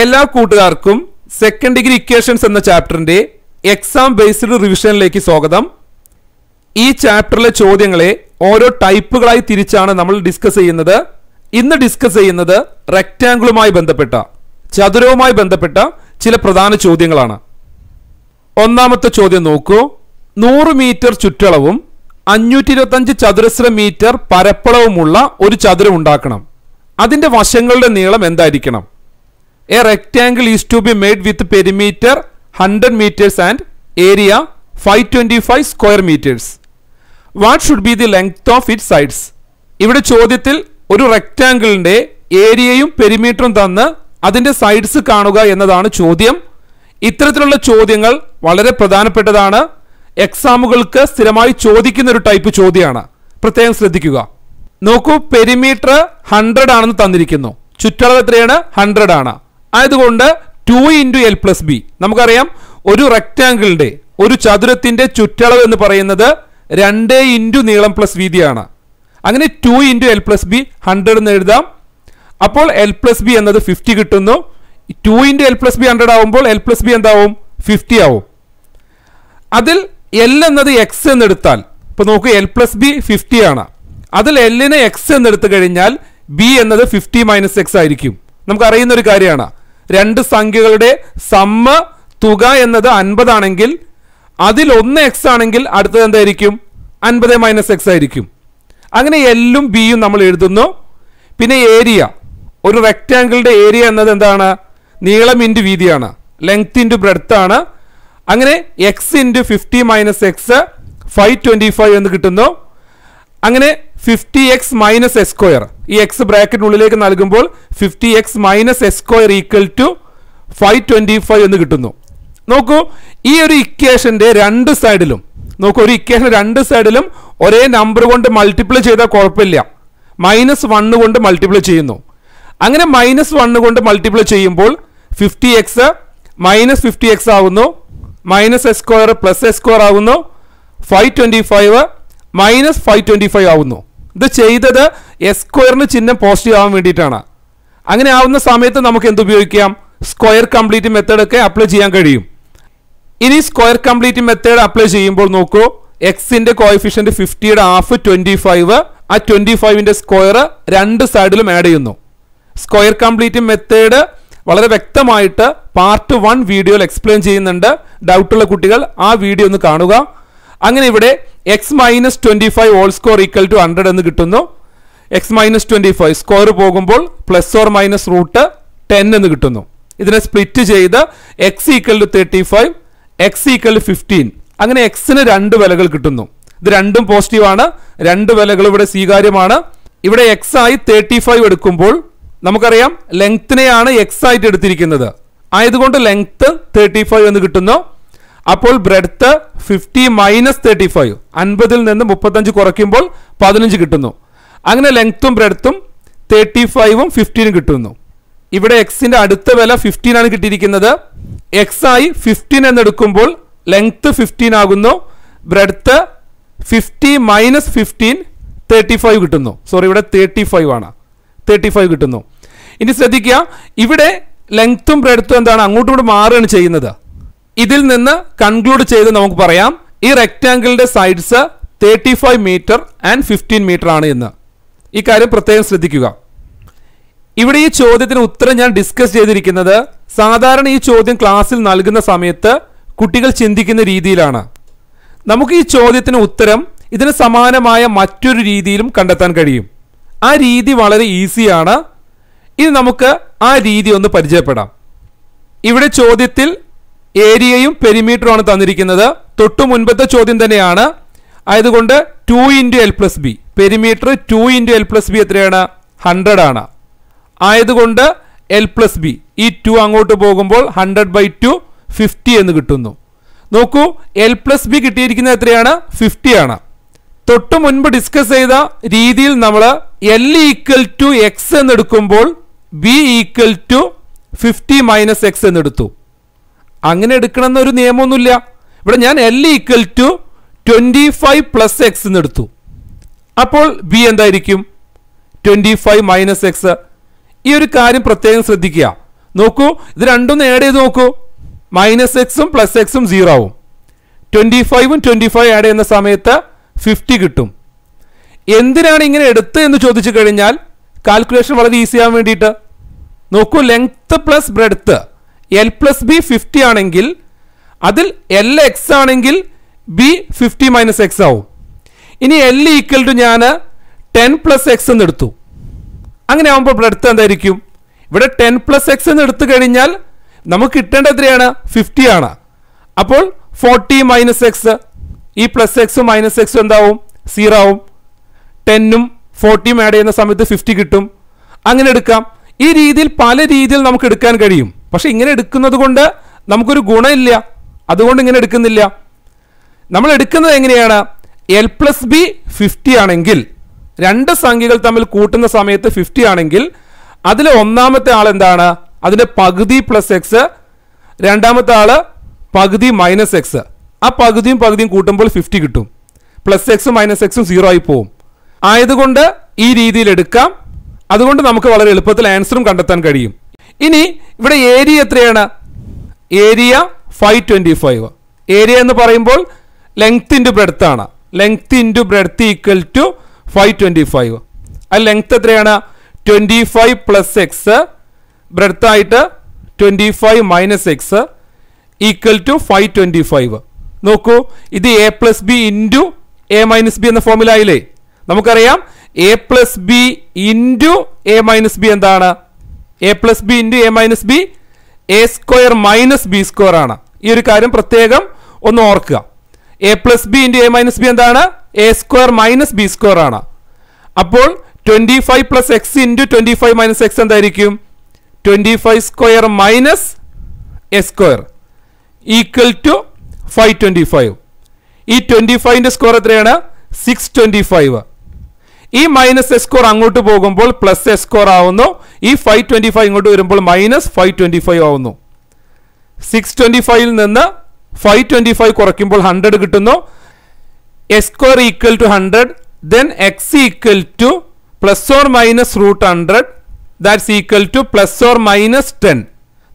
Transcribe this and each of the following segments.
എല്ലാ കൂട്ടുകാർക്കും second degree equations എന്ന ചാപ്റ്ററിൻ്റെ എക്സാം ബേസ്ഡ് റിവിഷനിലേക്ക് സ്വാഗതം ഈ ചാപ്റ്ററിലെ ചോദ്യങ്ങളെ ഓരോ ടൈപ്പുകളായി തിരിച്ചാണ് നമ്മൾ ഡിസ്കസ് ചെയ്യുന്നത് ഇന്ന് ഡിസ്കസ് ചെയ്യുന്നത് റെക്റ്റാങ്കിളുമായി ബന്ധപ്പെട്ട ചതുരവുമായി ബന്ധപ്പെട്ട ചില പ്രധാന ചോദ്യങ്ങളാണ് ഒന്നാമത്തെ ചോദ്യം നോക്കൂ നൂറ് മീറ്റർ ചുറ്റളവും അഞ്ഞൂറ്റി ഇരുപത്തഞ്ച് ചതുരശ്ര മീറ്റർ പരപ്പളവുമുള്ള ഒരു ചതുരം ഉണ്ടാക്കണം അതിൻ്റെ വശങ്ങളുടെ നീളം എന്തായിരിക്കണം a rectangle is to be made with perimeter hundred metres and area five twenty five square metres what should be the length of it sides ഇവിടെ ചോദ്യത്തിൽ ഒരു റെക്റ്റാങ്കിളിൻ്റെ ഏരിയയും പെരിമീറ്ററും തന്ന് അതിൻ്റെ സൈഡ്സ് കാണുക എന്നതാണ് ചോദ്യം ഇത്തരത്തിലുള്ള ചോദ്യങ്ങൾ വളരെ പ്രധാനപ്പെട്ടതാണ് എക്സാമുകൾക്ക് സ്ഥിരമായി ചോദിക്കുന്ന ഒരു ടൈപ്പ് ചോദ്യമാണ് പ്രത്യേകം ശ്രദ്ധിക്കുക നോക്കൂ പെരിമീറ്റർ ഹൺഡ്രഡ് ആണെന്ന് തന്നിരിക്കുന്നു ചുറ്റളവ് എത്രയാണ് ഹൺഡ്രഡ് ആണ് ആയതുകൊണ്ട് two into L plus B നമുക്കറിയാം ഒരു റെക്റ്റാങ്കിളിൻ്റെ ഒരു ചതുരത്തിൻ്റെ ചുറ്റളവ് എന്ന് പറയുന്നത് രണ്ട് ഇൻറ്റു നീളം പ്ലസ് വീതിയാണ് അങ്ങനെ two into L plus B hundred എന്ന് എഴുതാം അപ്പോൾ എൽ പ്ലസ് ബി എന്നത് ഫിഫ്റ്റി കിട്ടുന്നു two into L plus B hundred ആവുമ്പോൾ എൽ പ്ലസ് ബി എന്താവും ഫിഫ്റ്റി ആവും അതിൽ എൽ എന്നത് എക്സ് എന്നെടുത്താൽ ഇപ്പോൾ നോക്ക് എൽ പ്ലസ് ബി ഫിഫ്റ്റി ആണ് അതിൽ എല്ലിന് എക്സ് എന്നെടുത്തു കഴിഞ്ഞാൽ ബി എന്നത് ഫിഫ്റ്റി മൈനസ് എക്സ് ആയിരിക്കും നമുക്കറിയുന്ന ഒരു കാര്യമാണ് രണ്ട് സംഖ്യകളുടെ സമ്മ തുക എന്നത് അൻപതാണെങ്കിൽ അതിൽ ഒന്ന് എക്സ് ആണെങ്കിൽ അടുത്തത് എന്തായിരിക്കും അൻപത് മൈനസ് എക്സ് ആയിരിക്കും അങ്ങനെ എല്ലും ബിയും നമ്മൾ എഴുതുന്നു പിന്നെ ഏരിയ ഒരു റെക്റ്റാങ്കിളിൻ്റെ ഏരിയ എന്നത് എന്താണ് നീളം ഇൻറ്റു വീതിയാണ് ലെങ്ത് ഇൻറ്റു ബ്രെഡ്ത്ത് ആണ് അങ്ങനെ X into fifty minus X five twenty five എന്ന് കിട്ടുന്നു അങ്ങനെ ഫിഫ്റ്റി എക്സ് മൈനസ് സ്ക്വയർ ഈ എക്സ് ബ്രാക്കറ്റിനുള്ളിലേക്ക് നൽകുമ്പോൾ fifty X minus S square equal to five twenty five എന്ന് കിട്ടുന്നു നോക്കൂ ഈ ഒരു ഇക്വേഷന്റെ രണ്ട് സൈഡിലും നോക്കൂ ഒരു ഇക്വേഷൻ രണ്ട് സൈഡിലും ഒരേ നമ്പർ കൊണ്ട് മൾട്ടിപ്ലൈ ചെയ്താൽ കുഴപ്പമില്ല മൈനസ് വണ്ണ് കൊണ്ട് മൾട്ടിപ്ലൈ ചെയ്യുന്നു അങ്ങനെ മൈനസ് വണ്ണ് കൊണ്ട് മൾട്ടിപ്ലൈ ചെയ്യുമ്പോൾ fifty X minus fifty X ആകുന്നു minus S square plus S square ആകുന്നു five twenty five minus five twenty five ആകുന്നു ഇത് ചെയ്തത് എസ് സ്ക്വയറിന് ചിഹ്നം പോസിറ്റീവ് ആവാൻ വേണ്ടിയിട്ടാണ് അങ്ങനെ ആവുന്ന സമയത്ത് നമുക്ക് എന്ത് ഉപയോഗിക്കാം സ്ക്വയർ കംപ്ലീറ്റ് മെത്തേഡ് ഒക്കെ അപ്ലൈ ചെയ്യാൻ കഴിയും ഇനി സ്ക്വയർ കംപ്ലീറ്റ് മെത്തേഡ് അപ്ലൈ ചെയ്യുമ്പോൾ നോക്കൂ എക്സിന്റെ കോയിഫിഷ്യന്റ് ഫിഫ്റ്റിയുടെ ഹാഫ് ട്വന്റി ഫൈവ് ആ ട്വന്റി ഫൈവിന്റെ സ്ക്വയർ രണ്ട് സൈഡിലും ആഡ് ചെയ്യുന്നു സ്ക്വയർ കംപ്ലീറ്റ് മെത്തേഡ് വളരെ വ്യക്തമായിട്ട് പാർട്ട് വൺ വീഡിയോയിൽ എക്സ്പ്ലെയിൻ ചെയ്യുന്നുണ്ട് ഡൗട്ടുള്ള കുട്ടികൾ ആ വീഡിയോ ഒന്ന് കാണുക അങ്ങനെ ഇവിടെ X minus twenty five whole square equal to hundred എന്ന് കിട്ടുന്നു X minus twenty five square പോകുമ്പോൾ plus or minus root ten എന്ന് കിട്ടുന്നു ഇതിനെ സ്പ്ലിറ്റ് ചെയ്ത് X equal to thirty five X equal to fifteen അങ്ങനെ എക്സിന് രണ്ട് വിലകൾ കിട്ടുന്നു ഇത് രണ്ടും പോസിറ്റീവാണ് രണ്ട് വിലകൾ ഇവിടെ സ്വീകാര്യമാണ് ഇവിടെ എക്സ് ആയി തേർട്ടി ഫൈവ് എടുക്കുമ്പോൾ നമുക്കറിയാം ലെങ്ത്തിനെയാണ് എക്സ് ആയിട്ട് എടുത്തിരിക്കുന്നത് ആയതുകൊണ്ട് ലെങ്ത്ത് തേർട്ടി ഫൈവ് എന്ന് കിട്ടുന്നു അപ്പോൾ breadth fifty minus thirty five അൻപതിൽ നിന്ന് മുപ്പത്തഞ്ച് കുറയ്ക്കുമ്പോൾ പതിനഞ്ച് കിട്ടുന്നു അങ്ങനെ ലെങ്ത്തും ബ്രെഡ്ത്തും തേർട്ടി ഫൈവും ഫിഫ്റ്റീനും കിട്ടുന്നു ഇവിടെ എക്സിൻ്റെ അടുത്ത വില ഫിഫ്റ്റീനാണ് കിട്ടിയിരിക്കുന്നത് എക്സ് ആയി ഫിഫ്റ്റീൻ എന്നെടുക്കുമ്പോൾ ലെങ്ത്ത് ഫിഫ്റ്റീൻ ആകുന്നു breadth fifty minus fifteen thirty five കിട്ടുന്നു സോറി ഇവിടെ തേർട്ടി ഫൈവ് ആണ് തേർട്ടി ഫൈവ് കിട്ടുന്നു ഇനി ശ്രദ്ധിക്കുക ഇവിടെ ലെങ്ത്തും ബ്രെഡ്ത്തും എന്താണ് അങ്ങോട്ടും ഇവിടെ മാറുകയാണ് ചെയ്യുന്നത് ഇതിൽ നിന്ന് കൺക്ലൂഡ് ചെയ്ത് നമുക്ക് പറയാം ഈ റെക്റ്റാങ്കിളിന്റെ sides thirty five metre and fifteen metre ആണ് എന്ന് ഈ കാര്യം പ്രത്യേകം ശ്രദ്ധിക്കുക ഇവിടെ ഈ ചോദ്യത്തിന് ഉത്തരം ഞാൻ ഡിസ്കസ് ചെയ്തിരിക്കുന്നത് സാധാരണ ഈ ചോദ്യം ക്ലാസ്സിൽ നൽകുന്ന സമയത്ത് കുട്ടികൾ ചിന്തിക്കുന്ന രീതിയിലാണ് നമുക്ക് ഈ ചോദ്യത്തിന് ഉത്തരം ഇതിന് സമാനമായ മറ്റൊരു രീതിയിലും കണ്ടെത്താൻ കഴിയും ആ രീതി വളരെ ഈസിയാണ് ഇനി നമുക്ക് ആ രീതി ഒന്ന് പരിചയപ്പെടാം ഇവിടെ ചോദ്യത്തിൽ ഏരിയയും പെരിമീറ്ററും ആണ് തന്നിരിക്കുന്നത് തൊട്ടു മുൻപത്തെ ചോദ്യം തന്നെയാണ് ആയതുകൊണ്ട് two into L plus B perimeter two into L plus B എത്രയാണ് ഹൺഡ്രഡ് ആണ് ആയതുകൊണ്ട് എൽ പ്ലസ് ബി ഈ ടു അങ്ങോട്ട് പോകുമ്പോൾ ഹൺഡ്രഡ് ബൈ ടു ഫിഫ്റ്റി എന്ന് കിട്ടുന്നു നോക്കൂ എൽ പ്ലസ് ബി കിട്ടിയിരിക്കുന്നത് എത്രയാണ് ഫിഫ്റ്റി ആണ് തൊട്ട് മുൻപ് ഡിസ്കസ് ചെയ്ത രീതിയിൽ നമ്മൾ എൽ ഈക്വൽ ടു എക്സ് എന്നെടുക്കുമ്പോൾ B equal to fifty minus X എന്നെടുത്തു അങ്ങനെ എടുക്കണമെന്നൊരു നിയമമൊന്നുമില്ല ഇവിടെ ഞാൻ L equal to twenty five plus X എന്ന് എടുത്തു അപ്പോൾ ബി എന്തായിരിക്കും ട്വൻറ്റി ഫൈവ് മൈനസ് എക്സ് ഈ ഒരു കാര്യം പ്രത്യേകം ശ്രദ്ധിക്കുക നോക്കൂ ഇത് രണ്ടും ആഡ് ചെയ്ത് നോക്കൂ മൈനസ് എക്സും പ്ലസ് എക്സും സീറോ ആവും ട്വൻറ്റി ഫൈവും ട്വൻറ്റി ഫൈവ് ആഡ് ചെയ്യുന്ന സമയത്ത് ഫിഫ്റ്റി കിട്ടും എന്തിനാണ് ഇങ്ങനെ എടുത്ത് എന്ന് ചോദിച്ചു കഴിഞ്ഞാൽ കാൽക്കുലേഷൻ വളരെ ഈസി ആവാൻ വേണ്ടിയിട്ട് നോക്കൂ length plus breadth L plus B fifty ആണെങ്കിൽ അതിൽ എൽ എക്സ് ആണെങ്കിൽ ബി ഫിഫ്റ്റി മൈനസ് എക്സ് ആവും ഇനി എൽ ഈക്വൽ ടു ഞാൻ ടെൻ പ്ലസ് എക്സ് എന്ന് എടുത്തു അങ്ങനെ ആവുമ്പോൾ ഇവിടെ അടുത്ത് എന്തായിരിക്കും ഇവിടെ ടെൻ പ്ലസ് എക്സ് എന്ന് എടുത്തു കഴിഞ്ഞാൽ നമുക്ക് കിട്ടേണ്ട എത്രയാണ് ഫിഫ്റ്റി ആണ് അപ്പോൾ ഫോർട്ടി മൈനസ് എക്സ് ഈ പ്ലസ് എക്സും മൈനസ് എക്സും എന്താവും സീറോ ആവും ടെന്നും ഫോർട്ടിയും ആഡ് ചെയ്യുന്ന സമയത്ത് ഫിഫ്റ്റി കിട്ടും അങ്ങനെ എടുക്കാം ഈ രീതിയിൽ പല രീതിയിൽ നമുക്ക് എടുക്കാൻ കഴിയും പക്ഷെ ഇങ്ങനെ എടുക്കുന്നത് കൊണ്ട് നമുക്കൊരു ഗുണമില്ല അതുകൊണ്ട് ഇങ്ങനെ എടുക്കുന്നില്ല നമ്മൾ എടുക്കുന്നത് എങ്ങനെയാണ് എൽ പ്ലസ് ബി ഫിഫ്റ്റി ആണെങ്കിൽ രണ്ട് സംഖ്യകൾ തമ്മിൽ കൂട്ടുന്ന സമയത്ത് ഫിഫ്റ്റി ആണെങ്കിൽ അതിലെ ഒന്നാമത്തെ ആൾ എന്താണ് അതിൻ്റെ പകുതി പ്ലസ് എക്സ് രണ്ടാമത്തെ ആൾ പകുതി മൈനസ് എക്സ് ആ പകുതിയും പകുതിയും കൂട്ടുമ്പോൾ ഫിഫ്റ്റി കിട്ടും പ്ലസ് എക്സും മൈനസ് എക്സും സീറോ ആയി പോവും ആയതുകൊണ്ട് ഈ രീതിയിൽ എടുക്കാം അതുകൊണ്ട് നമുക്ക് വളരെ എളുപ്പത്തിൽ ആൻസറും കണ്ടെത്താൻ കഴിയും ഇനി ഇവിടെ ഏരിയ എത്രയാണ് area five twenty five area എന്ന് പറയുമ്പോൾ ലെങ്ത് ഇൻറ്റു ബ്രെഡ്ത്ത് ആണ് length into breadth equal to five twenty five ആ ലെങ്ത് എത്രയാണ് twenty five plus X breadth ആയിട്ട് twenty five minus X equal to five twenty five നോക്കൂ ഇത് A plus B into A minus B എന്ന ഫോമിലായില്ലേ നമുക്കറിയാം A plus B into A minus B എന്താണ് A plus B into A minus B A square minus b square ആണ് ഈ ഒരു കാര്യം പ്രത്യേകം ഒന്ന് ഓർക്കുക a plus B into A minus B എന്താണ് a square minus b square ആണ് അപ്പോൾ twenty five plus x into twenty five minus x എന്തായിരിക്കും twenty five square minus a square equal to five twenty five ഈ twenty ഫൈവിൻ്റെ സ്ക്വയർ എത്രയാണ് six twenty five ഈ minus x square അങ്ങോട്ട് പോകുമ്പോൾ പ്ലസ് എസ് സ്കോർ ആവുന്നു ഈ ഫൈവ് ട്വൻറ്റി ഫൈവ് ഇങ്ങോട്ട് വരുമ്പോൾ മൈനസ് ഫൈവ് ട്വൻറ്റി ഫൈവ് ആവുന്നു സിക്സ് ട്വൻറ്റി ഫൈവിൽ നിന്ന് ഫൈവ് ട്വൻറ്റി ഫൈവ് കുറയ്ക്കുമ്പോൾ ഹൺഡ്രഡ് കിട്ടുന്നു x square equal to hundred then x equal to plus or minus root hundred that's equal to plus or minus ten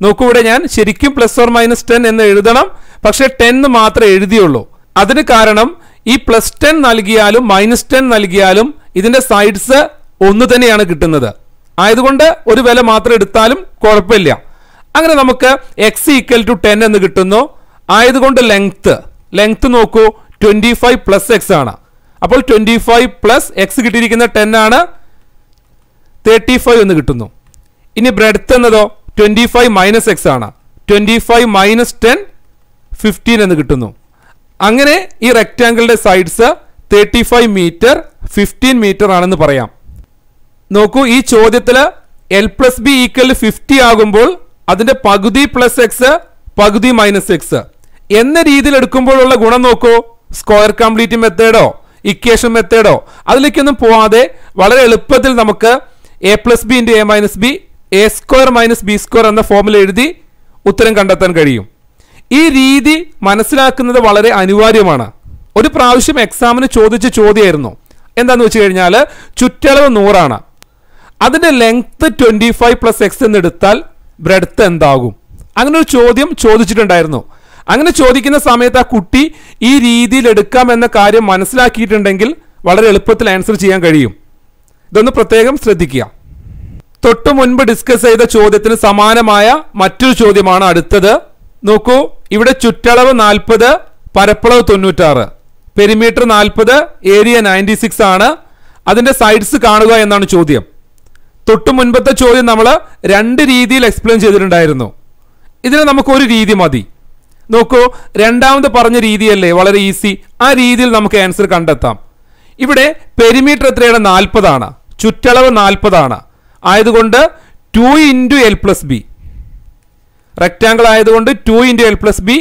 നോക്കൂ ഇവിടെ ഞാൻ ശരിക്കും plus or minus ten എന്ന് എഴുതണം പക്ഷേ ടെൻ മാത്രമേ എഴുതിയുള്ളൂ അതിന് കാരണം ഈ പ്ലസ് ടെൻ നൽകിയാലും മൈനസ് ടെൻ നൽകിയാലും ഇതിൻ്റെ സൈഡ്സ് ഒന്ന് തന്നെയാണ് കിട്ടുന്നത് ആയതുകൊണ്ട് ഒരു വില മാത്രം എടുത്താലും കുഴപ്പമില്ല അങ്ങനെ നമുക്ക് എക്സ് ഈക്വൽ ടു ടെൻ എന്ന് കിട്ടുന്നു ആയതുകൊണ്ട് ലെങ്ത്ത് ലെങ്ത്ത് നോക്കൂ ട്വൻറ്റി ഫൈവ് പ്ലസ് എക്സ് ആണ് അപ്പോൾ ട്വൻറ്റി ഫൈവ് പ്ലസ് എക്സ് കിട്ടിയിരിക്കുന്ന ടെൻ ആണ് തേർട്ടി ഫൈവ് എന്ന് കിട്ടുന്നു ഇനി ബ്രെഡ്ത്ത് എന്നതോ ട്വൻറ്റി ഫൈവ് മൈനസ് എക്സ് ആണ് twenty five minus ten fifteen എന്ന് കിട്ടുന്നു അങ്ങനെ ഈ റെക്റ്റാങ്കിളിൻ്റെ sides thirty five metre fifteen metre ആണെന്ന് പറയാം നോക്കൂ ഈ ചോദ്യത്തിൽ l plus b equal fifty ആകുമ്പോൾ അതിൻ്റെ പകുതി പ്ലസ് എക്സ് പകുതി മൈനസ് എക്സ് എന്ന രീതിയിൽ എടുക്കുമ്പോഴുള്ള ഗുണം നോക്കൂ സ്ക്വയർ കംപ്ലീറ്റ് മെത്തേഡോ ഇക്വേഷൻ മെത്തേഡോ അതിലേക്കൊന്നും പോവാതെ വളരെ എളുപ്പത്തിൽ നമുക്ക് a plus B into A minus B A square minus b square എന്ന ഫോമിൽ എഴുതി ഉത്തരം കണ്ടെത്താൻ കഴിയും ഈ രീതി മനസ്സിലാക്കുന്നത് വളരെ അനിവാര്യമാണ് ഒരു പ്രാവശ്യം എക്സാമിന് ചോദിച്ച ചോദ്യമായിരുന്നു എന്താന്ന് വെച്ച് കഴിഞ്ഞാൽ ചുറ്റളവ് നൂറാണ് അതിൻ്റെ length twenty five plus X എന്ന് എടുത്താൽ ബ്രെഡ്ത്ത് എന്താകും അങ്ങനെ ഒരു ചോദ്യം ചോദിച്ചിട്ടുണ്ടായിരുന്നു അങ്ങനെ ചോദിക്കുന്ന സമയത്ത് ആ കുട്ടി ഈ രീതിയിൽ എടുക്കാം എന്ന കാര്യം മനസ്സിലാക്കിയിട്ടുണ്ടെങ്കിൽ വളരെ എളുപ്പത്തിൽ ആൻസർ ചെയ്യാൻ കഴിയും ഇതൊന്ന് പ്രത്യേകം ശ്രദ്ധിക്കുക തൊട്ടു മുൻപ് ഡിസ്കസ് ചെയ്ത ചോദ്യത്തിന് സമാനമായ മറ്റൊരു ചോദ്യമാണ് അടുത്തത് നോക്കൂ ഇവിടെ ചുറ്റളവ് നാൽപ്പത് പരപ്പളവ് തൊണ്ണൂറ്റാറ് പെരിമീറ്റർ നാൽപ്പത് ഏരിയ നയൻറ്റി സിക്സ് ആണ് അതിൻ്റെ സൈഡ്സ് കാണുക എന്നാണ് ചോദ്യം തൊട്ടു മുൻപത്തെ ചോദ്യം നമ്മൾ രണ്ട് രീതിയിൽ എക്സ്പ്ലെയിൻ ചെയ്തിട്ടുണ്ടായിരുന്നു ഇതിന് നമുക്കൊരു രീതി മതി നോക്കൂ രണ്ടാമത് പറഞ്ഞ രീതിയല്ലേ വളരെ ഈസി ആ രീതിയിൽ നമുക്ക് ആൻസർ കണ്ടെത്താം ഇവിടെ പെരിമീറ്റർ എത്രയാണ് നാൽപ്പതാണ് ചുറ്റളവ് നാൽപ്പതാണ് ആയതുകൊണ്ട് two into L plus b rectangle ആയതുകൊണ്ട് two into L plus b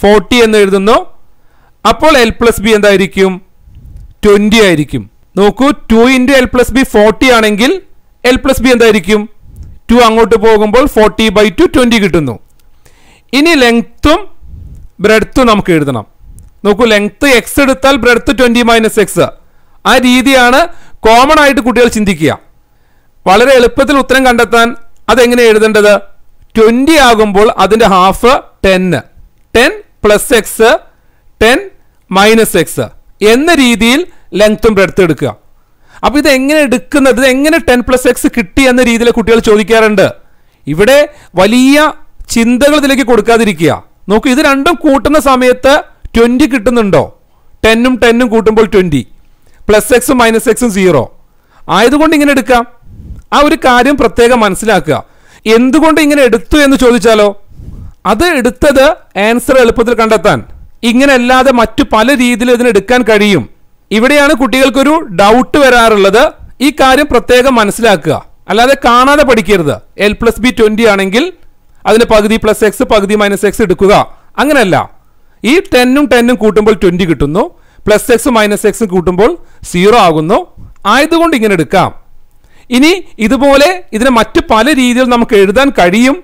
forty എന്ന് എഴുതുന്നു അപ്പോൾ എൽ പ്ലസ് ബി എന്തായിരിക്കും ട്വന്റി ആയിരിക്കും നോക്കൂ two into L plus b forty ആണെങ്കിൽ എൽ പ്ലസ് ബി എന്തായിരിക്കും ടു അങ്ങോട്ട് പോകുമ്പോൾ ഫോർട്ടി ബൈ ടു ട്വൻറ്റി കിട്ടുന്നു ഇനി ലെങ്ത്തും ബ്രെഡ്ത്തും നമുക്ക് എഴുതണം നോക്കൂ ലെങ്ത്ത് എക്സ് എടുത്താൽ ബ്രെഡ്ത്ത് ട്വൻറ്റി മൈനസ് എക്സ് ആ രീതിയാണ് കോമൺ ആയിട്ട് കുട്ടികൾ ചിന്തിക്കുക വളരെ എളുപ്പത്തിൽ ഉത്തരം കണ്ടെത്താൻ അതെങ്ങനെ എഴുതേണ്ടത് ട്വൻറ്റി ആകുമ്പോൾ അതിൻ്റെ ഹാഫ് ടെന്ന് ten plus x ten minus x എന്ന രീതിയിൽ ലെങ്ത്തും ബ്രെഡ്ത്ത് എടുക്കുക അപ്പോൾ ഇത് എങ്ങനെ എടുക്കുന്നത് ഇത് എങ്ങനെ ടെൻ പ്ലസ് എക്സ് കിട്ടി എന്ന രീതിയിൽ കുട്ടികൾ ചോദിക്കാറുണ്ട് ഇവിടെ വലിയ ചിന്തകൾ ഇതിലേക്ക് കൊടുക്കാതിരിക്കുക നോക്കൂ ഇത് രണ്ടും കൂട്ടുന്ന സമയത്ത് ട്വൻറ്റി കിട്ടുന്നുണ്ടോ ടെന്നും ടെന്നും കൂട്ടുമ്പോൾ ട്വൻറ്റി പ്ലസ് എക്സും മൈനസ് എക്സും സീറോ ആയതുകൊണ്ട് ഇങ്ങനെ എടുക്കാം ആ ഒരു കാര്യം പ്രത്യേകം മനസ്സിലാക്കുക എന്തുകൊണ്ട് ഇങ്ങനെ എടുത്തു എന്ന് ചോദിച്ചാലോ അത് എടുത്തത് ആൻസർ എളുപ്പത്തിൽ കണ്ടെത്താൻ ഇങ്ങനെയല്ലാതെ മറ്റു പല രീതിയിൽ ഇതിനെടുക്കാൻ കഴിയും ഇവിടെയാണ് കുട്ടികൾക്കൊരു ഡൗട്ട് വരാറുള്ളത് ഈ കാര്യം പ്രത്യേകം മനസ്സിലാക്കുക അല്ലാതെ കാണാതെ പഠിക്കരുത് എൽ പ്ലസ് ബി ട്വൻറ്റി ആണെങ്കിൽ അതിന് പകുതി പ്ലസ് എക്സ് പകുതി മൈനസ് എക്സ് എടുക്കുക അങ്ങനെയല്ല ഈ ടെന്നും ടെന്നും കൂട്ടുമ്പോൾ ട്വൻറ്റി കിട്ടുന്നു പ്ലസ് എക്സ് മൈനസ് എക്സ് കൂട്ടുമ്പോൾ സീറോ ആകുന്നു ആയതുകൊണ്ട് ഇങ്ങനെ എടുക്കാം ഇനി ഇതുപോലെ ഇതിനെ മറ്റ് പല രീതിയിൽ നമുക്ക് എഴുതാൻ കഴിയും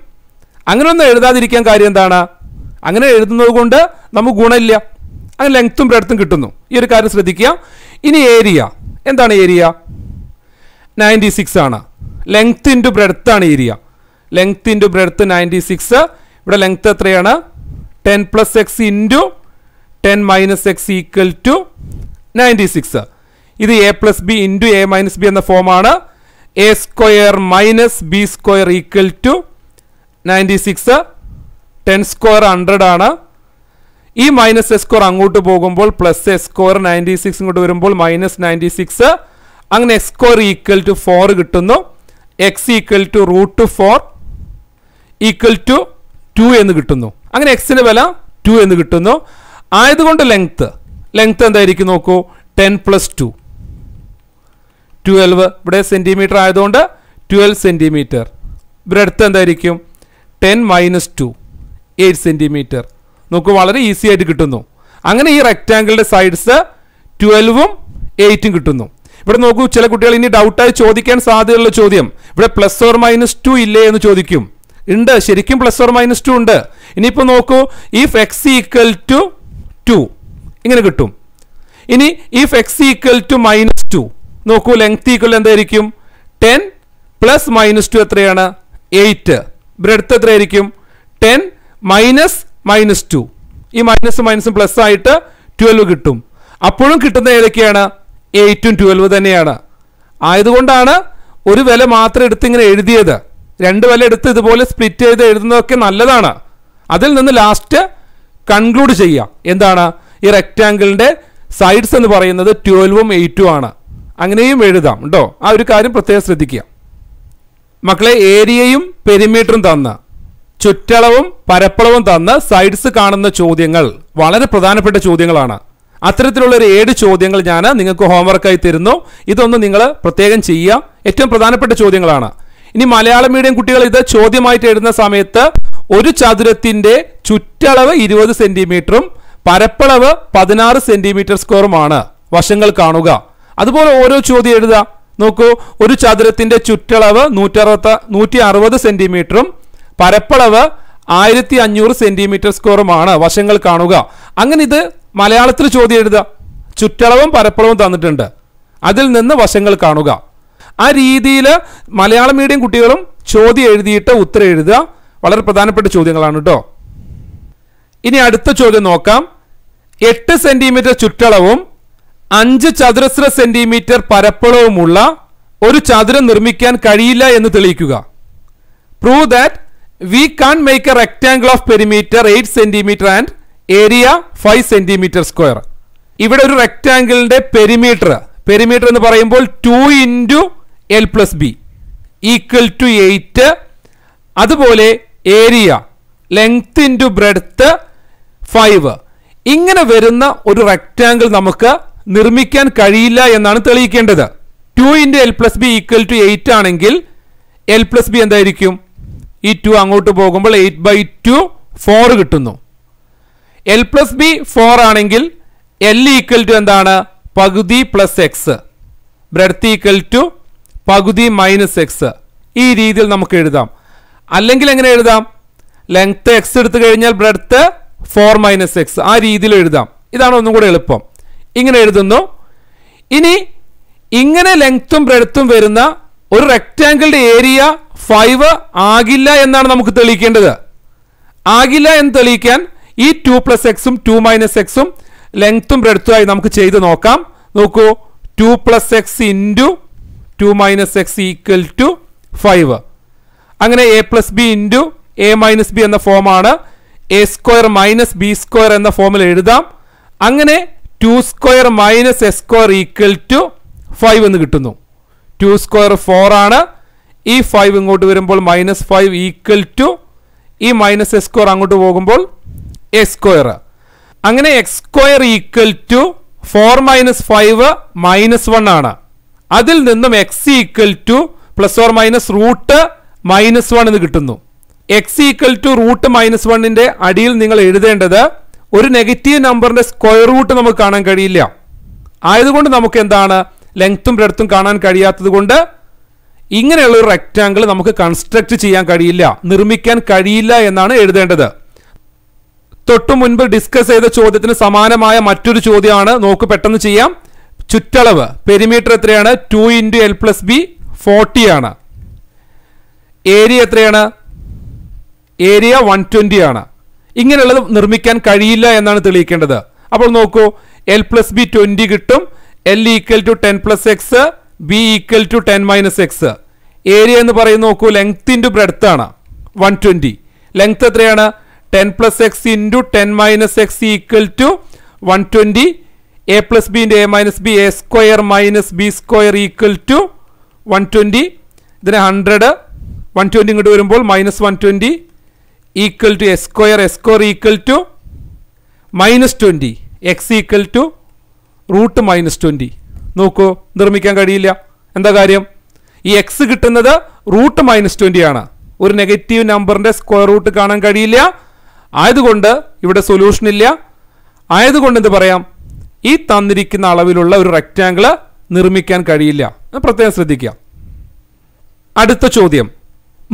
അങ്ങനെയൊന്നും എഴുതാതിരിക്കാൻ കാര്യം എന്താണ് അങ്ങനെ എഴുതുന്നത് കൊണ്ട് നമുക്ക് ഗുണമില്ല അങ്ങനെ ലെങ്ത്തും ബ്രെഡത്തും കിട്ടുന്നു ഈ ഒരു കാര്യം ശ്രദ്ധിക്കുക ഇനി ഏരിയ എന്താണ് ഏരിയ നയൻറ്റി സിക്സ് ആണ് ലെങ്ത്ത് ഇൻറ്റു ബ്രെഡത്താണ് area length into breadth ninety six ഇവിടെ ലെങ്ത്ത് എത്രയാണ് ten plus x into ten minus X equal to ninety six ഇത് A plus B into A minus B എന്ന ഫോമാണ് a square minus b square equal to ninety six ten square hundred ആണ് ഈ minus S square അങ്ങോട്ട് പോകുമ്പോൾ plus S square ninety six ഇങ്ങോട്ട് വരുമ്പോൾ minus ninety six അങ്ങനെ x square equal to four കിട്ടുന്നു x equal to root four equal to two എന്ന് കിട്ടുന്നു അങ്ങനെ എക്സിൻ്റെ വില ടു എന്ന് കിട്ടുന്നു ആയതുകൊണ്ട് ലെങ്ത്ത് ലെങ്ത്ത് എന്തായിരിക്കും നോക്കൂ ടെൻ പ്ലസ് ടു ട്വൽവ് ഇവിടെ സെൻറ്റിമീറ്റർ ആയതുകൊണ്ട് ട്വൽവ് സെൻറ്റിമീറ്റർ ബ്രെഡ്ത്ത് എന്തായിരിക്കും ten minus two eight centimetre നമുക്ക് വളരെ ഈസി ആയിട്ട് കിട്ടുന്നു അങ്ങനെ ഈ റെക്റ്റാങ്കിളിൻ്റെ സൈഡ്സ് ട്വൽവും എയ്റ്റും കിട്ടുന്നു ഇവിടെ നോക്കൂ ചില കുട്ടികൾ ഇനി ഡൗട്ടായി ചോദിക്കാൻ സാധ്യതയുള്ള ചോദ്യം ഇവിടെ പ്ലസ് ഓർ മൈനസ് ടു ഇല്ലേ എന്ന് ചോദിക്കും ഉണ്ട് ശരിക്കും പ്ലസ് ഓർ മൈനസ് ടു ഉണ്ട് ഇനിയിപ്പോൾ നോക്കൂ if x equal to two ഇങ്ങനെ കിട്ടും ഇനി if x equal to minus two നോക്കൂ ലെങ്ത് ഈക്വൽ എന്തായിരിക്കും ടെൻ പ്ലസ് മൈനസ് ടു എത്രയാണ് എയ്റ്റ് ബ്രെഡ്ത്ത് എത്രയായിരിക്കും ടെൻ മൈനസ് മൈനസ് ടു ഈ മൈനസ് മൈനസും പ്ലസ് ആയിട്ട് ട്വൽവ് കിട്ടും അപ്പോഴും കിട്ടുന്ന ഏതൊക്കെയാണ് എയ്റ്റും ട്വൽവ് തന്നെയാണ് ആയതുകൊണ്ടാണ് ഒരു വില മാത്രം എടുത്ത് ഇങ്ങനെ എഴുതിയത് രണ്ട് വില എടുത്ത് ഇതുപോലെ സ്പ്ലിറ്റ് ചെയ്ത് എഴുതുന്നതൊക്കെ നല്ലതാണ് അതിൽ നിന്ന് ലാസ്റ്റ് കൺക്ലൂഡ് ചെയ്യാം എന്താണ് ഈ റെക്റ്റാങ്കിളിൻ്റെ സൈഡ്സ് എന്ന് പറയുന്നത് ട്വൽവും എയ്റ്റും ആണ് അങ്ങനെയും എഴുതാം കേട്ടോ ആ ഒരു കാര്യം പ്രത്യേകം ശ്രദ്ധിക്കുക മക്കളെ ഏരിയയും പെരിമീറ്ററും തന്ന ചുറ്റളവും പരപ്പളവും തന്ന് സൈഡ്സ് കാണുന്ന ചോദ്യങ്ങൾ വളരെ പ്രധാനപ്പെട്ട ചോദ്യങ്ങളാണ് അത്തരത്തിലുള്ള ഒരു ഏഴ് ചോദ്യങ്ങൾ ഞാൻ നിങ്ങൾക്ക് ഹോംവർക്കായി തരുന്നു ഇതൊന്ന് നിങ്ങൾ പ്രത്യേകം ചെയ്യുക ഏറ്റവും പ്രധാനപ്പെട്ട ചോദ്യങ്ങളാണ് ഇനി മലയാളം മീഡിയം കുട്ടികൾ ഇത് ചോദ്യമായിട്ട് എഴുതുന്ന സമയത്ത് ഒരു ചതുരത്തിന്റെ ചുറ്റളവ് ഇരുപത് സെന്റിമീറ്ററും പരപ്പളവ് പതിനാറ് സെന്റിമീറ്റർ സ്ക്വയറുമാണ് വശങ്ങൾ കാണുക അതുപോലെ ഓരോ ചോദ്യം എഴുതുക നോക്കൂ ഒരു ചതുരത്തിന്റെ ചുറ്റളവ് നൂറ്ററുപത്ത നൂറ്റി അറുപത് സെന്റിമീറ്ററും പരപ്പളവ് ആയിരത്തി അഞ്ഞൂറ് സെന്റിമീറ്റർ സ്ക്വയറുമാണ് വശങ്ങൾ കാണുക അങ്ങനെ ഇത് മലയാളത്തിൽ ചോദ്യം എഴുതുക ചുറ്റളവും പരപ്പളവും തന്നിട്ടുണ്ട് അതിൽ നിന്ന് വശങ്ങൾ കാണുക ആ രീതിയിൽ മലയാളം മീഡിയം കുട്ടികളും ചോദ്യം എഴുതിയിട്ട് ഉത്തരം എഴുതുക വളരെ പ്രധാനപ്പെട്ട ചോദ്യങ്ങളാണ് കേട്ടോ ഇനി അടുത്ത ചോദ്യം നോക്കാം എട്ട് സെന്റിമീറ്റർ ചുറ്റളവും അഞ്ച് ചതുരശ്ര സെന്റിമീറ്റർ പരപ്പളവുമുള്ള ഒരു ചതുരം നിർമ്മിക്കാൻ കഴിയില്ല എന്ന് തെളിയിക്കുക prove that we can make a rectangle of perimeter eight centimetre and area five centimetre square ഇവിടെ ഒരു റെക്ടാംഗിളിന്റെ പെരിമീറ്റർ പെരിമീറ്റർ എന്ന് പറയുമ്പോൾ two into L plus b equal to eight അതുപോലെ area length into breadth five ഇങ്ങനെ വരുന്ന ഒരു rectangle നമുക്ക് നിർമ്മിക്കാൻ കഴിയില്ല എന്നാണ് തെളിയിക്കേണ്ടത് two into L plus b equal to eight ആണെങ്കിൽ എൽ പ്ലസ് ബി എന്തായിരിക്കും ഈ ടു അങ്ങോട്ട് പോകുമ്പോൾ എയ്റ്റ് ബൈ ടു ഫോർ കിട്ടുന്നു എൽ പ്ലസ് ബി ഫോർ ആണെങ്കിൽ എൽ ഈക്വൽ ടു എന്താണ് പകുതി plus X breadth equal to പകുതി മൈനസ് എക്സ് ഈ രീതിയിൽ നമുക്ക് എഴുതാം അല്ലെങ്കിൽ എങ്ങനെ എഴുതാം ലെങ്ത്ത് എക്സ് എടുത്തു കഴിഞ്ഞാൽ ബ്രഡ്ത്ത് ഫോർ മൈനസ് എക്സ് ആ രീതിയിൽ എഴുതാം ഇതാണ് ഒന്നും കൂടെ എളുപ്പം ഇങ്ങനെ എഴുതുന്നു ഇനി ഇങ്ങനെ ലെങ്ത്തും ബ്രെഡ്ത്തും വരുന്ന ഒരു റെക്റ്റാങ്കിളിൻ്റെ ഏരിയ ഫൈവ് ആകില്ല എന്നാണ് നമുക്ക് തെളിയിക്കേണ്ടത് ആകില്ല എന്ന് തെളിയിക്കാൻ ഈ ടു പ്ലസ് എക്സും ടു മൈനസ് എക്സും ലെങ്ത്തും ബ്രെഡ്ത്തുമായി നമുക്ക് ചെയ്ത് നോക്കാം നോക്കൂ two plus x into two minus X equal to five അങ്ങനെ a plus B into A minus B എന്ന ഫോമാണ് a square minus b square എന്ന ഫോമിൽ എഴുതാം അങ്ങനെ two square minus a square equal to five എന്ന് കിട്ടുന്നു ടു സ്ക്വയർ ഫോർ ആണ് ഈ ഫൈവ് ഇങ്ങോട്ട് വരുമ്പോൾ മൈനസ് ഫൈവ് ഈക്വൽ ടു ഈ മൈനസ് എസ് സ്ക്വയർ അങ്ങോട്ട് പോകുമ്പോൾ എ സ്ക്വയർ അങ്ങനെ x square equal to four minus five minus one ആണ് അതിൽ നിന്നും x equal to plus or minus root minus one എന്ന് കിട്ടുന്നു x equal to root minus വണ്ണിന്റെ അടിയിൽ നിങ്ങൾ എഴുതേണ്ടത് ഒരു നെഗറ്റീവ് നമ്പറിന്റെ സ്ക്വയർ റൂട്ട് നമുക്ക് കാണാൻ കഴിയില്ല ആയതുകൊണ്ട് നമുക്ക് എന്താണ് ലെങ്ത്തും ബ്രെഡ്ത്തും കാണാൻ കഴിയാത്തത് കൊണ്ട് ഇങ്ങനെയുള്ള ഒരു റെക്റ്റാങ്കിൾ നമുക്ക് കൺസ്ട്രക്ട് ചെയ്യാൻ കഴിയില്ല നിർമ്മിക്കാൻ കഴിയില്ല എന്നാണ് എഴുതേണ്ടത് തൊട്ടു മുൻപ് ഡിസ്കസ് ചെയ്ത ചോദ്യത്തിന് സമാനമായ മറ്റൊരു ചോദ്യമാണ് നോക്ക് പെട്ടെന്ന് ചെയ്യാം ചുറ്റളവ് പെരിമീറ്റർ എത്രയാണ് two into L plus b ഫോർട്ടിയാണ് ആണ് ഏരിയ എത്രയാണ് ഏരിയ വൺ ട്വൻറ്റി ആണ് ഇങ്ങനെയുള്ളത് നിർമ്മിക്കാൻ കഴിയില്ല എന്നാണ് തെളിയിക്കേണ്ടത് അപ്പോൾ നോക്കൂ എൽ പ്ലസ് ബി ട്വൻറ്റി കിട്ടും l equal to ten plus x b equal to ten minus x area എന്ന് പറയുന്ന നോക്കൂ ലെങ്ത് ഇൻറ്റു ബ്രെഡ്ത്ത് ആണ് വൺ ട്വൻറ്റി ലെങ്ത്ത് എത്രയാണ് ten plus x into ten minus X equal to one twenty a plus ബിൻ്റെ a minus B A square minus b square equal to one twenty ഇതിന് hundred one twenty ഇങ്ങോട്ട് വരുമ്പോൾ minus one twenty equal to A square a square equal to minus twenty x equal to root minus twenty നോക്കൂ നിർമ്മിക്കാൻ കഴിയില്ല എന്താ കാര്യം ഈ X കിട്ടുന്നത് റൂട്ട് മൈനസ് ട്വന്റി ആണ് ഒരു നെഗറ്റീവ് നമ്പറിന്റെ സ്ക്വയർ റൂട്ട് കാണാൻ കഴിയില്ല ആയതുകൊണ്ട് ഇവിടെ സൊല്യൂഷൻ ഇല്ല ആയതുകൊണ്ട് എന്ത് പറയാം ഈ തന്നിരിക്കുന്ന അളവിലുള്ള ഒരു റെക്റ്റാങ്കിൾ നിർമ്മിക്കാൻ കഴിയില്ല പ്രത്യേകം ശ്രദ്ധിക്കുക അടുത്ത ചോദ്യം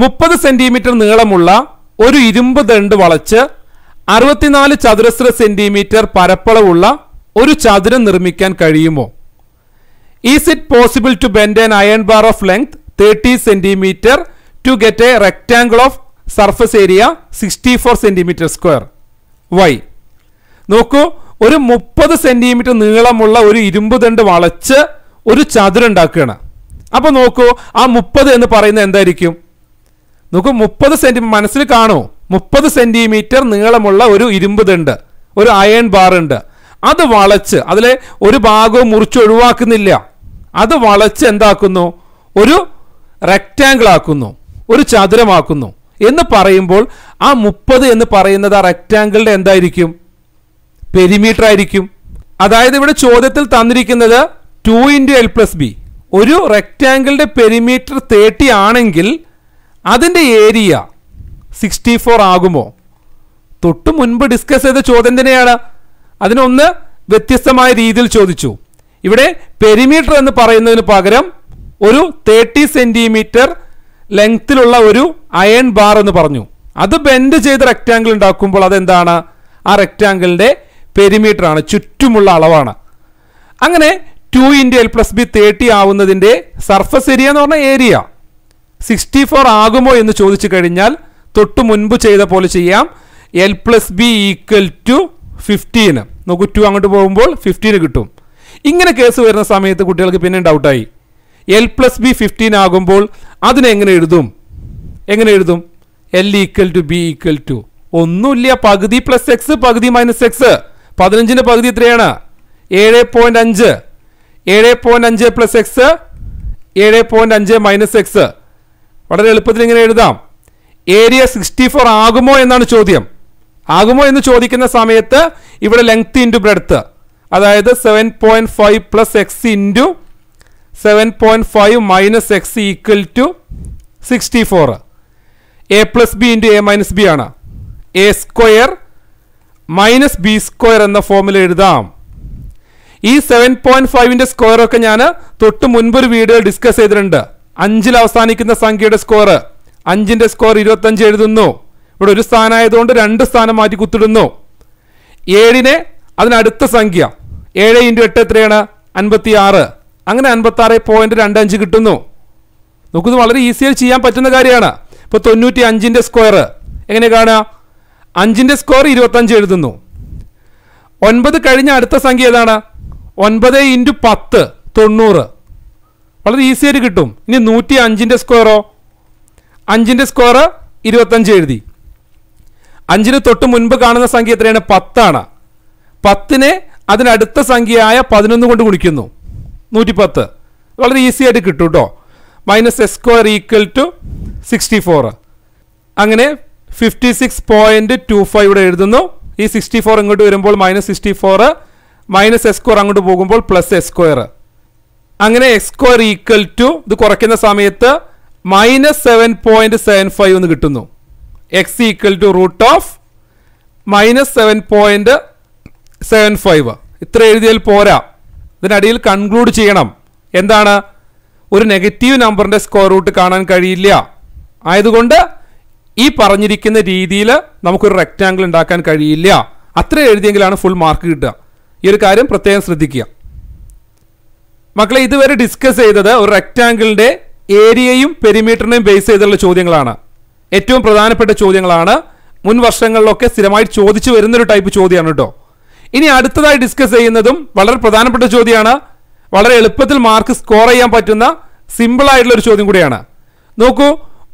മുപ്പത് സെന്റിമീറ്റർ നീളമുള്ള ഒരു ഇരുമ്പ് ദണ്ട് വളച്ച് അറുപത്തിനാല് ചതുരശ്ര സെന്റിമീറ്റർ പരപ്പളവുള്ള ഒരു ചതുരം നിർമ്മിക്കാൻ കഴിയുമോ is it possible to bend an iron bar of length thirty centimetre to get a rectangle of surface area sixty four centimetre square why നോക്കൂ ഒരു മുപ്പത് സെന്റിമീറ്റർ നീളമുള്ള ഒരു ഇരുമ്പ് ദണ്ട് വളച്ച് ഒരു ചതുരം ഉണ്ടാക്കുകയാണ് അപ്പൊ നോക്കൂ ആ മുപ്പത് എന്ന് പറയുന്നത് എന്തായിരിക്കും നോക്കൂ മുപ്പത് സെൻറ്റി മനസ്സിൽ കാണൂ മുപ്പത് സെന്റിമീറ്റർ നീളമുള്ള ഒരു ഇരുമ്പ് ദണ്ട് ഒരു അയൺ ബാർ ഉണ്ട് അത് വളച്ച് അതിലെ ഒരു ഭാഗവും മുറിച്ച് ഒഴിവാക്കുന്നില്ല അത് വളച്ച് എന്താക്കുന്നു ഒരു റെക്റ്റാങ്കിൾ ആക്കുന്നു ഒരു ചതുരമാക്കുന്നു എന്ന് പറയുമ്പോൾ ആ മുപ്പത് എന്ന് പറയുന്നത് ആ റെക്റ്റാങ്കിളിൻ്റെ എന്തായിരിക്കും പെരിമീറ്റർ ആയിരിക്കും അതായത് ഇവിടെ ചോദ്യത്തിൽ തന്നിരിക്കുന്നത് two into L plus b ഒരു റെക്റ്റാങ്കിളിൻ്റെ പെരിമീറ്റർ തേർട്ടി ആണെങ്കിൽ അതിൻ്റെ ഏരിയ സിക്സ്റ്റി ഫോർ ആകുമോ തൊട്ട് മുൻപ് ഡിസ്കസ് ചെയ്ത ചോദ്യം തന്നെയാണ് അതിനൊന്ന് വ്യത്യസ്തമായ രീതിയിൽ ചോദിച്ചു ഇവിടെ പെരിമീറ്റർ എന്ന് പറയുന്നതിന് പകരം ഒരു തേർട്ടി സെൻറ്റിമീറ്റർ ലെങ്ത്തിലുള്ള ഒരു അയൺ ബാർ എന്ന് പറഞ്ഞു അത് ബെൻഡ് ചെയ്ത് റെക്റ്റാങ്കിൾ ഉണ്ടാക്കുമ്പോൾ അതെന്താണ് ആ റെക്റ്റാങ്കിളിൻ്റെ പെരിമീറ്ററാണ് ചുറ്റുമുള്ള അളവാണ് അങ്ങനെ two into L plus b thirty ആവുന്നതിൻ്റെ സർഫസ് ഏരിയ എന്ന് പറഞ്ഞ ഏരിയ സിക്സ്റ്റി ഫോർ ആകുമോ എന്ന് ചോദിച്ചു കഴിഞ്ഞാൽ തൊട്ട് മുൻപ് ചെയ്ത പോലെ ചെയ്യാം l plus b equal to fifteen നോക്കൂ ടു അങ്ങോട്ട് പോകുമ്പോൾ ഫിഫ്റ്റീന് കിട്ടും ഇങ്ങനെ കേസ് വരുന്ന സമയത്ത് കുട്ടികൾക്ക് പിന്നെ ഡൗട്ടായി എൽ പ്ലസ് ബി ഫിഫ്റ്റീൻ ആകുമ്പോൾ അതിനെങ്ങനെ എഴുതും എങ്ങനെ എഴുതും l equal to b equal to ഒന്നുമില്ല പകുതി പ്ലസ് എക്സ് പകുതി മൈനസ് എക്സ് പതിനഞ്ചിൻ്റെ പകുതി എത്രയാണ് ഏഴ് പോയിൻറ്റ് അഞ്ച് ഏഴ് പോയിൻറ്റ് അഞ്ച് പ്ലസ് എക്സ് ഏഴ് പോയിൻറ്റ് അഞ്ച് മൈനസ് എക്സ് വളരെ എളുപ്പത്തിൽ ഇങ്ങനെ എഴുതാം ഏരിയ സിക്സ്റ്റി ഫോർ ആകുമോ എന്നാണ് ചോദ്യം ആകുമോ എന്ന് ചോദിക്കുന്ന സമയത്ത് ഇവിടെ ലെങ്ത് ഇൻറ്റു ബ്രെഡ്ത്ത് അതായത് seven point five plus x into seven point five minus X equal to sixty four a plus B into A minus b ആണ് a square minus b square എന്ന ഫോമിൽ എഴുതാം ഈ സെവൻ പോയിൻറ്റ് ഫൈവിൻ്റെ സ്ക്വയറൊക്കെ ഞാൻ തൊട്ട് മുൻപൊരു video discuss ചെയ്തിട്ടുണ്ട് അഞ്ചിൽ അവസാനിക്കുന്ന സംഖ്യയുടെ സ്കോർ അഞ്ചിൻ്റെ സ്കോർ ഇരുപത്തഞ്ച് എഴുതുന്നു ഇവിടെ ഒരു സ്ഥാനമായതുകൊണ്ട് രണ്ട് സ്ഥാനം മാറ്റി കുത്തിടുന്നു ഏഴിനെ അതിനടുത്ത സംഖ്യ ഏഴ് ഇൻറ്റു എട്ട് എത്രയാണ് അൻപത്തി ആറ് അങ്ങനെ അൻപത്തി ആറ് പോയിന്റ് രണ്ട് അഞ്ച് കിട്ടുന്നു നമുക്കിത് വളരെ ഈസിയായി ചെയ്യാൻ പറ്റുന്ന കാര്യമാണ് ഇപ്പോൾ തൊണ്ണൂറ്റി അഞ്ചിൻ്റെ സ്ക്വയർ എങ്ങനെ കാണുക അഞ്ചിൻ്റെ സ്ക്വയർ ഇരുപത്തഞ്ച് എഴുതുന്നു ഒൻപത് കഴിഞ്ഞ അടുത്ത സംഖ്യ ഏതാണ് ഒൻപത് ഇൻറ്റു പത്ത് തൊണ്ണൂറ് വളരെ ഈസിയായിട്ട് കിട്ടും ഇനി നൂറ്റി അഞ്ചിൻ്റെ സ്ക്വയറോ അഞ്ചിൻ്റെ സ്ക്വയർ ഇരുപത്തഞ്ച് എഴുതി അഞ്ചിന് തൊട്ട് മുൻപ് കാണുന്ന സംഖ്യ എത്രയാണ് പത്താണ് പത്തിനെ അതിനടുത്ത സംഖ്യയായ പതിനൊന്ന് കൊണ്ട് ഗുണിക്കുന്നു നൂറ്റിപ്പത്ത് വളരെ ഈസി ആയിട്ട് കിട്ടും കേട്ടോ minus S square equal to sixty four അങ്ങനെ fifty six point two five ഇവിടെ എഴുതുന്നു ഈ സിക്സ്റ്റി ഫോർ ഇങ്ങോട്ട് വരുമ്പോൾ minus sixty four minus S square അങ്ങോട്ട് പോകുമ്പോൾ പ്ലസ് എസ് സ്ക്വയർ അങ്ങനെ എക്സ് സ്ക്വയർ ഈക്വൽ ടു ഇത് കുറയ്ക്കുന്ന സമയത്ത് minus seven point seven five എന്ന് കിട്ടുന്നു x equal to root of minus seven point seven five ഇത്ര എഴുതിയാൽ പോരാ ഇതിനടിയിൽ കൺക്ലൂഡ് ചെയ്യണം എന്താണ് ഒരു നെഗറ്റീവ് നമ്പറിൻ്റെ സ്ക്വയർ റൂട്ട് കാണാൻ കഴിയില്ല ആയതുകൊണ്ട് ഈ പറഞ്ഞിരിക്കുന്ന രീതിയിൽ നമുക്കൊരു റെക്റ്റാങ്കിൾ ഉണ്ടാക്കാൻ കഴിയില്ല അത്ര എഴുതിയെങ്കിലാണ് ഫുൾ മാർക്ക് കിട്ടുക ഈ ഒരു കാര്യം പ്രത്യേകം ശ്രദ്ധിക്കുക മക്കളെ ഇതുവരെ ഡിസ്കസ് ചെയ്തത് ഒരു റെക്റ്റാങ്കിളിൻ്റെ ഏരിയയും പെരിമീറ്ററിനെയും ബേസ് ചെയ്തുള്ള ചോദ്യങ്ങളാണ് ഏറ്റവും പ്രധാനപ്പെട്ട ചോദ്യങ്ങളാണ് മുൻ വർഷങ്ങളിലൊക്കെ സ്ഥിരമായി ചോദിച്ചു വരുന്നൊരു ടൈപ്പ് ചോദ്യമാണ് കേട്ടോ ഇനി അടുത്തതായി ഡിസ്കസ് ചെയ്യുന്നതും വളരെ പ്രധാനപ്പെട്ട ചോദ്യമാണ് വളരെ എളുപ്പത്തിൽ മാർക്ക് സ്കോർ ചെയ്യാൻ പറ്റുന്ന സിമ്പിളായിട്ടുള്ള ഒരു ചോദ്യം കൂടിയാണ് നോക്കൂ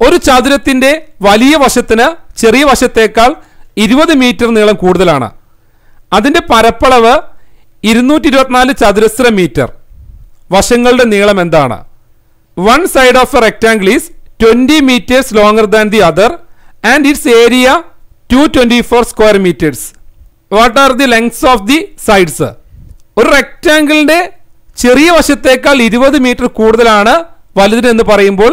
ഒരു ചതുരത്തിന്റെ വലിയ വശത്തിന് ചെറിയ വശത്തേക്കാൾ ഇരുപത് മീറ്റർ നീളം കൂടുതലാണ് അതിൻ്റെ പരപ്പളവ് ഇരുന്നൂറ്റി ഇരുപത്തിനാല് ചതുരശ്ര മീറ്റർ വശങ്ങളുടെ നീളം എന്താണ് one side of a rectangle is twenty metres longer than the other and its area two twenty four square metres what are the lengths of the sides ഒരു റെക്റ്റാങ്കിളിൻ്റെ ചെറിയ വശത്തേക്കാൾ ഇരുപത് മീറ്റർ കൂടുതലാണ് വലുതിന് എന്ന് പറയുമ്പോൾ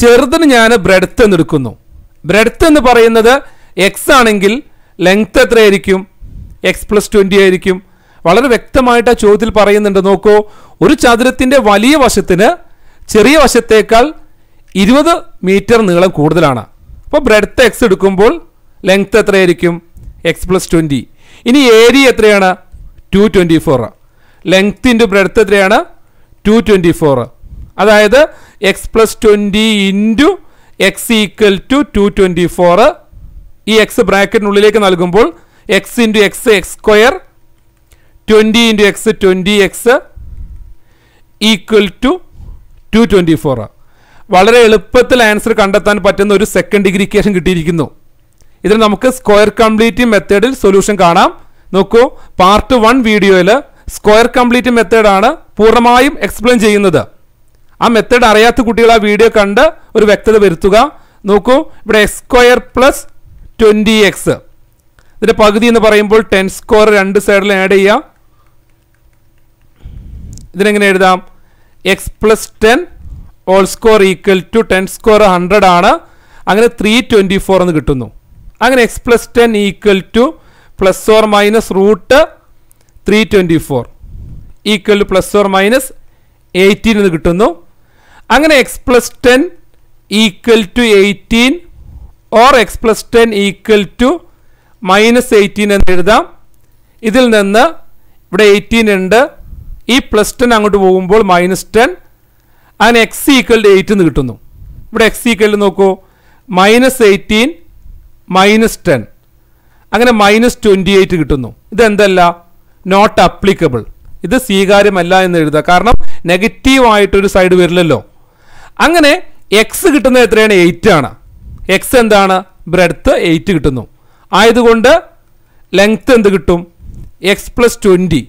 ചെറുതിന് ഞാൻ ബ്രെഡ്ത്ത് എന്നെടുക്കുന്നു ബ്രെഡ്ത്ത് എന്ന് പറയുന്നത് എക്സ് ആണെങ്കിൽ ലെങ്ത് എത്രയായിരിക്കും എക്സ് പ്ലസ് ട്വൻറ്റി ആയിരിക്കും വളരെ വ്യക്തമായിട്ട് ആ ചോദ്യത്തിൽ പറയുന്നുണ്ട് നോക്കൂ ഒരു ചതുരത്തിൻ്റെ വലിയ വശത്തിന് ചെറിയ വശത്തേക്കാൾ ഇരുപത് മീറ്റർ നീളം കൂടുതലാണ് അപ്പോൾ ബ്രെഡ്ത്ത് എക്സ് എടുക്കുമ്പോൾ ലെങ്ത്ത് എത്രയായിരിക്കും എക്സ് പ്ലസ് ട്വൻറ്റി ഇനി ഏരിയ എത്രയാണ് two twenty four length into breadth എത്രയാണ് ടു ട്വൻറ്റി ഫോർ അതായത് x plus twenty into x equal to two twenty four ഈ എക്സ് ബ്രാക്കറ്റിനുള്ളിലേക്ക് നൽകുമ്പോൾ x into x x square twenty into x twenty x equal to two twenty four വളരെ എളുപ്പത്തിൽ answer കണ്ടെത്താൻ പറ്റുന്ന ഒരു സെക്കൻഡ് ഡിഗ്രി ഇക്വേഷൻ കിട്ടിയിരിക്കുന്നു ഇതിന് നമുക്ക് സ്ക്വയർ കംപ്ലീറ്റ് മെത്തേഡിൽ സൊല്യൂഷൻ കാണാം നോക്കൂ പാർട്ട് വൺ വീഡിയോയിൽ സ്ക്വയർ കംപ്ലീറ്റ് മെത്തേഡാണ് പൂർണ്ണമായും എക്സ്പ്ലെയിൻ ചെയ്യുന്നത് ആ മെത്തേഡ് അറിയാത്ത കുട്ടികൾ ആ വീഡിയോ കണ്ട് ഒരു വ്യക്തത വരുത്തുക നോക്കൂ ഇവിടെ x square plus twenty x ഇതിൻ്റെ പകുതി എന്ന് പറയുമ്പോൾ ടെൻ സ്ക്വയർ രണ്ട് സൈഡിൽ ആഡ് ചെയ്യാം ഇതിനെങ്ങനെ എഴുതാം x plus ten whole square equal to ten square hundred ആണ് അങ്ങനെ ത്രീ ട്വൻറ്റി ഫോർ എന്ന് കിട്ടുന്നു അങ്ങനെ x plus ten equal to plus or minus root three twenty four equal to plus or minus eighteen എന്ന് കിട്ടുന്നു അങ്ങനെ x plus ten equal to eighteen or x plus ten equal to minus eighteen എന്ന് എഴുതാം ഇതിൽ നിന്ന് ഇവിടെ eighteen ഉണ്ട് ഈ പ്ലസ് ടെൻ അങ്ങോട്ട് പോകുമ്പോൾ മൈനസ് ടെൻ അതിന് എക്സ് ഈക്വൽ എയ്റ്റ് എന്ന് കിട്ടുന്നു ഇവിടെ എക്സ് ഈക്വൽ നോക്കൂ മൈനസ് എയ്റ്റീൻ മൈനസ് ടെൻ അങ്ങനെ മൈനസ് ട്വൻറ്റി എയ്റ്റ് കിട്ടുന്നു ഇതെന്തല്ല നോട്ട് അപ്ലിക്കബിൾ ഇത് സ്വീകാര്യമല്ല എന്ന് എഴുതുക കാരണം നെഗറ്റീവായിട്ടൊരു സൈഡ് വരില്ലല്ലോ അങ്ങനെ എക്സ് കിട്ടുന്നത് എത്രയാണ് എയ്റ്റ് ആണ് എക്സ് എന്താണ് ബ്രെഡ്ത്ത് എയ്റ്റ് കിട്ടുന്നു ആയതുകൊണ്ട് ലെങ്ത്ത് എന്ത് കിട്ടും എക്സ് പ്ലസ് ട്വൻറ്റി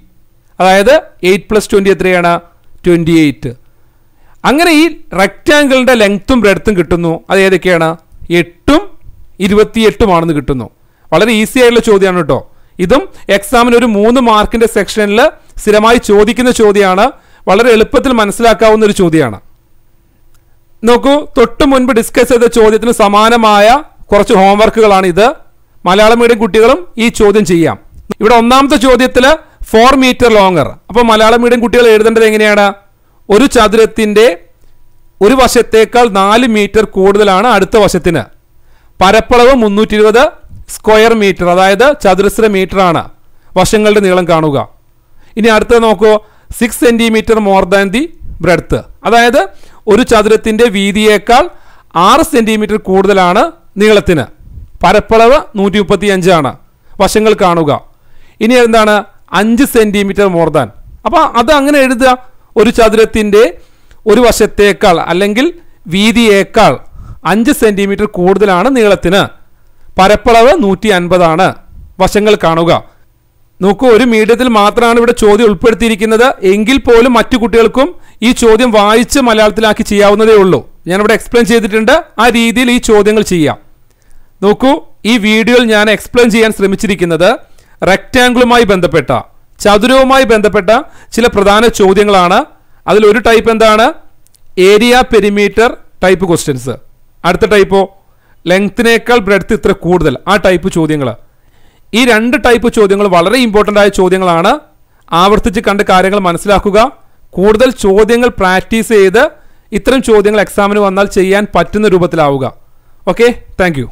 അതായത് എയ്റ്റ് പ്ലസ് ട്വൻറ്റി എത്രയാണ് ട്വൻറ്റി എയ്റ്റ് അങ്ങനെ ഈ റെക്റ്റാങ്കിളിൻ്റെ ലെങ്ത്തും ബ്രെഡ്ത്തും കിട്ടുന്നു അത് ഏതൊക്കെയാണ് എട്ടും ഇരുപത്തിയെട്ടുമാണെന്ന് കിട്ടുന്നു വളരെ ഈസി ആയിട്ടുള്ള ചോദ്യമാണ് കേട്ടോ ഇതും എക്സാമിന് ഒരു മൂന്ന് മാർക്കിൻ്റെ സെക്ഷനിൽ സ്ഥിരമായി ചോദിക്കുന്ന ചോദ്യമാണ് വളരെ എളുപ്പത്തിൽ മനസ്സിലാക്കാവുന്ന ഒരു ചോദ്യമാണ് നോക്കൂ തൊട്ട് മുൻപ് ഡിസ്കസ് ചെയ്ത ചോദ്യത്തിന് സമാനമായ കുറച്ച് ഹോംവർക്കുകളാണ് ഇത് മലയാളം മീഡിയം കുട്ടികളും ഈ ചോദ്യം ചെയ്യാം ഇവിടെ ഒന്നാമത്തെ ചോദ്യത്തിൽ ഫോർ മീറ്റർ ലോങ്ങർ അപ്പോൾ മലയാളം മീഡിയം കുട്ടികൾ എഴുതേണ്ടത് എങ്ങനെയാണ് ഒരു ചതുരത്തിൻ്റെ ഒരു വശത്തേക്കാൾ നാല് മീറ്റർ കൂടുതലാണ് അടുത്ത വശത്തിന് പരപ്പളവ് മുന്നൂറ്റി ഇരുപത് സ്ക്വയർ മീറ്റർ അതായത് ചതുരശ്ര മീറ്ററാണ് വശങ്ങളുടെ നീളം കാണുക ഇനി അടുത്തത് നോക്കൂ six centimetre more than the breadth അതായത് ഒരു ചതുരത്തിൻ്റെ വീതിയേക്കാൾ ആറ് സെൻറ്റിമീറ്റർ കൂടുതലാണ് നീളത്തിന് പരപ്പളവ് നൂറ്റി മുപ്പത്തി അഞ്ചാണ് വശങ്ങൾ കാണുക ഇനി എന്താണ് അഞ്ച് സെൻറ്റിമീറ്റർ മോർ ദാൻ അപ്പോൾ അത് അങ്ങനെ എഴുതുക ഒരു ചതുരത്തിൻ്റെ ഒരു വശത്തേക്കാൾ അല്ലെങ്കിൽ വീതിയേക്കാൾ അഞ്ച് സെൻറ്റിമീറ്റർ കൂടുതലാണ് നീളത്തിന് പരപ്പളവ് നൂറ്റി അൻപതാണ് വശങ്ങൾ കാണുക നോക്കൂ ഒരു മീഡിയത്തിൽ മാത്രമാണ് ഇവിടെ ചോദ്യം ഉൾപ്പെടുത്തിയിരിക്കുന്നത് എങ്കിൽ പോലും മറ്റു കുട്ടികൾക്കും ഈ ചോദ്യം വായിച്ച് മലയാളത്തിലാക്കി ചെയ്യാവുന്നതേ ഉള്ളൂ ഞാനിവിടെ എക്സ്പ്ലെയിൻ ചെയ്തിട്ടുണ്ട് ആ രീതിയിൽ ഈ ചോദ്യങ്ങൾ ചെയ്യാം നോക്കൂ ഈ വീഡിയോയിൽ ഞാൻ എക്സ്പ്ലെയിൻ ചെയ്യാൻ ശ്രമിച്ചിരിക്കുന്നത് റെക്റ്റാംഗിളുമായി ബന്ധപ്പെട്ട ചതുരവുമായി ബന്ധപ്പെട്ട ചില പ്രധാന ചോദ്യങ്ങളാണ് അതിലൊരു ടൈപ്പ് എന്താണ് ഏരിയ പെരിമീറ്റർ ടൈപ്പ് ക്വസ്റ്റ്യൻസ് അടുത്ത ടൈപ്പോ ലെങ്ത്തിനേക്കാൾ ബ്രെഡ്ത്ത് ഇത്ര കൂടുതൽ ആ ടൈപ്പ് ചോദ്യങ്ങൾ ഈ രണ്ട് ടൈപ്പ് ചോദ്യങ്ങൾ വളരെ ഇമ്പോർട്ടൻ്റ് ആയ ചോദ്യങ്ങളാണ് ആവർത്തിച്ച് കണ്ട് കാര്യങ്ങൾ മനസ്സിലാക്കുക കൂടുതൽ ചോദ്യങ്ങൾ പ്രാക്ടീസ് ചെയ്ത് ഇത്തരം ചോദ്യങ്ങൾ എക്സാമിന് വന്നാൽ ചെയ്യാൻ പറ്റുന്ന രൂപത്തിലാവുക ഓക്കെ താങ്ക്